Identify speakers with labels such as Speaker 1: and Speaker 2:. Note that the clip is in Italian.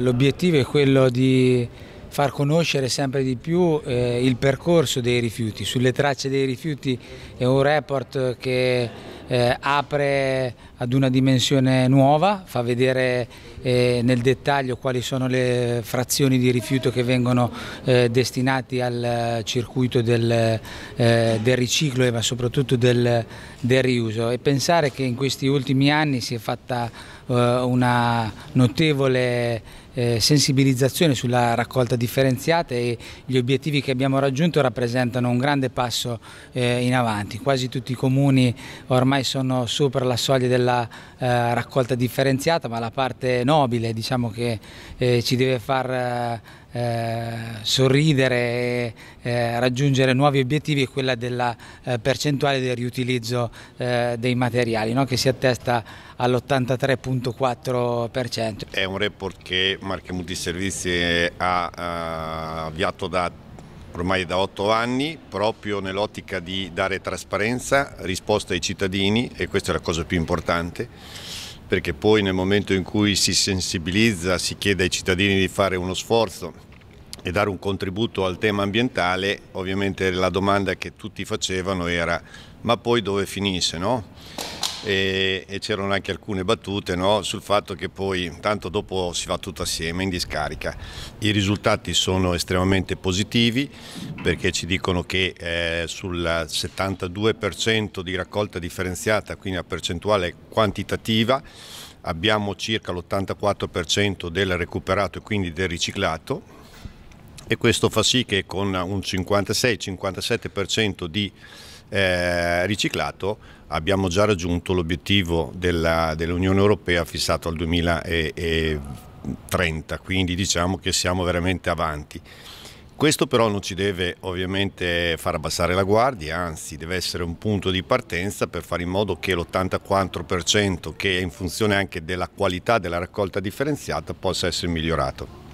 Speaker 1: L'obiettivo è quello di far conoscere sempre di più eh, il percorso dei rifiuti. Sulle tracce dei rifiuti è un report che eh, apre ad una dimensione nuova, fa vedere eh, nel dettaglio quali sono le frazioni di rifiuto che vengono eh, destinati al circuito del, eh, del riciclo ma soprattutto del, del riuso e pensare che in questi ultimi anni si è fatta eh, una notevole eh, sensibilizzazione sulla raccolta differenziata e gli obiettivi che abbiamo raggiunto rappresentano un grande passo eh, in avanti. Quasi tutti i comuni ormai sono sopra la soglia della raccolta differenziata, ma la parte nobile diciamo che ci deve far eh, sorridere e eh, raggiungere nuovi obiettivi è quella della eh, percentuale del riutilizzo eh, dei materiali no? che si attesta all'83.4%. È
Speaker 2: un report che Marche Multiservizi ha, ha eh, avviato da ormai da otto anni proprio nell'ottica di dare trasparenza, risposta ai cittadini e questa è la cosa più importante perché poi nel momento in cui si sensibilizza, si chiede ai cittadini di fare uno sforzo e dare un contributo al tema ambientale, ovviamente la domanda che tutti facevano era ma poi dove finisce? No? E, e c'erano anche alcune battute no? sul fatto che poi tanto dopo si va tutto assieme in discarica. I risultati sono estremamente positivi, perché ci dicono che eh, sul 72% di raccolta differenziata, quindi una percentuale quantitativa, abbiamo circa l'84% del recuperato e quindi del riciclato e questo fa sì che con un 56-57% di eh, riciclato abbiamo già raggiunto l'obiettivo dell'Unione Europea fissato al 2030, quindi diciamo che siamo veramente avanti. Questo però non ci deve ovviamente far abbassare la guardia, anzi deve essere un punto di partenza per fare in modo che l'84% che è in funzione anche della qualità della raccolta differenziata possa essere migliorato.